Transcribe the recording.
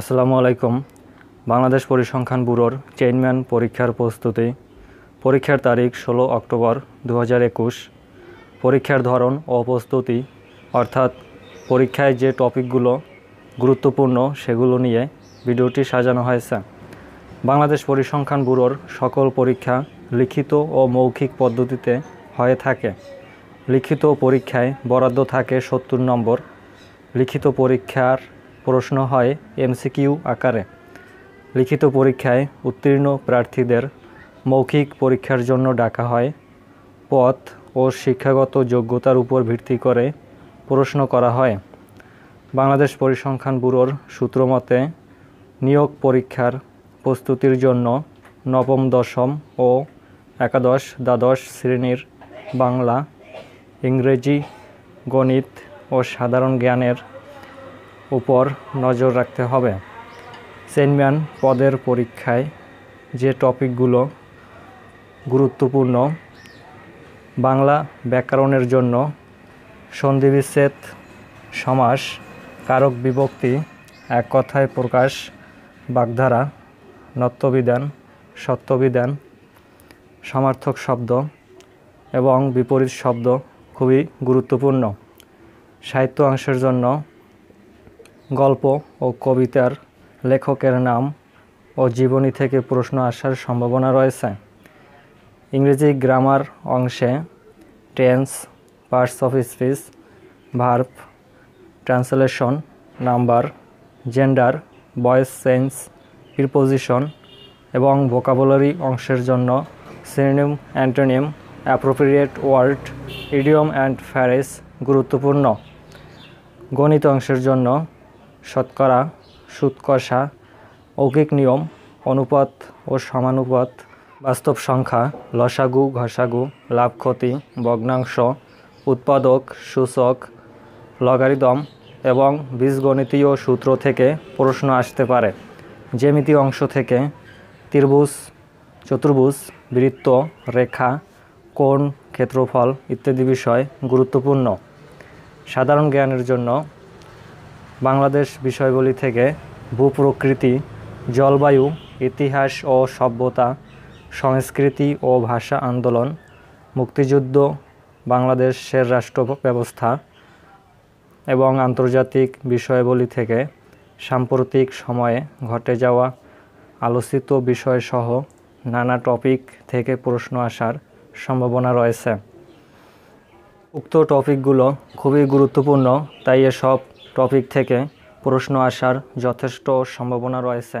আসসালামু আলাইকুম বাংলাদেশ পরিসংখ্যান ব্যুরোর চেইনম্যান পরীক্ষার প্রস্তুতি পরীক্ষার তারিখ ষোলো অক্টোবর দু পরীক্ষার ধরন ও প্রস্তুতি অর্থাৎ পরীক্ষায় যে টপিকগুলো গুরুত্বপূর্ণ সেগুলো নিয়ে ভিডিওটি সাজানো হয়েছে বাংলাদেশ পরিসংখ্যান ব্যুরোর সকল পরীক্ষা লিখিত ও মৌখিক পদ্ধতিতে হয়ে থাকে লিখিত পরীক্ষায় বরাদ্দ থাকে সত্তর নম্বর লিখিত পরীক্ষার প্রশ্ন হয় এমসিকিউ আকারে লিখিত পরীক্ষায় উত্তীর্ণ প্রার্থীদের মৌখিক পরীক্ষার জন্য ডাকা হয় পথ ও শিক্ষাগত যোগ্যতার উপর ভিত্তি করে প্রশ্ন করা হয় বাংলাদেশ পরিসংখ্যান ব্যুরোর সূত্রমতে নিয়োগ পরীক্ষার প্রস্তুতির জন্য নবম দশম ও একাদশ দ্বাদশ শ্রেণীর বাংলা ইংরেজি গণিত ও সাধারণ জ্ঞানের উপর নজর রাখতে হবে চেনম্যান পদের পরীক্ষায় যে টপিকগুলো গুরুত্বপূর্ণ বাংলা ব্যাকরণের জন্য সন্ধিবিচ্ছেদ সমাস কারক বিভক্তি এক কথায় প্রকাশ বাগধারা নত্যবিধান সত্যবিধান সমার্থক শব্দ এবং বিপরীত শব্দ খুবই গুরুত্বপূর্ণ সাহিত্য অংশের জন্য গল্প ও কবিতার লেখকের নাম ও জীবনী থেকে প্রশ্ন আসার সম্ভাবনা রয়েছে ইংরেজি গ্রামার অংশে tense parts of speech verb translation number gender voice sense preposition এবং ভোকাবুলারি অংশের জন্য synonym antonym appropriate word idiom and phrase গুরুত্বপূর্ণ গণিত অংশের জন্য শতকরা সুৎকষা অৌকিক নিয়ম অনুপাত ও সমানুপাত বাস্তব সংখ্যা লসাগু ঘষাগু লাভ ক্ষতি ভগ্নাংশ উৎপাদক সূচক লগারিদম এবং বীজগণিতীয় সূত্র থেকে প্রশ্ন আসতে পারে জ্যামিতি অংশ থেকে ত্রিভুজ চতুর্ভুজ বৃত্ত রেখা কোণ ক্ষেত্রফল ইত্যাদি বিষয় গুরুত্বপূর্ণ সাধারণ জ্ঞানের জন্য বাংলাদেশ বিষয়গুলি থেকে ভূপ্রকৃতি জলবায়ু ইতিহাস ও সভ্যতা সংস্কৃতি ও ভাষা আন্দোলন মুক্তিযুদ্ধ বাংলাদেশের রাষ্ট্র ব্যবস্থা এবং আন্তর্জাতিক বিষয়গুলি থেকে সাম্প্রতিক সময়ে ঘটে যাওয়া আলোচিত বিষয়সহ নানা টপিক থেকে প্রশ্ন আসার সম্ভাবনা রয়েছে উক্ত টপিকগুলো খুবই গুরুত্বপূর্ণ তাই এসব টপিক থেকে প্রশ্ন আসার যথেষ্ট সম্ভাবনা রয়েছে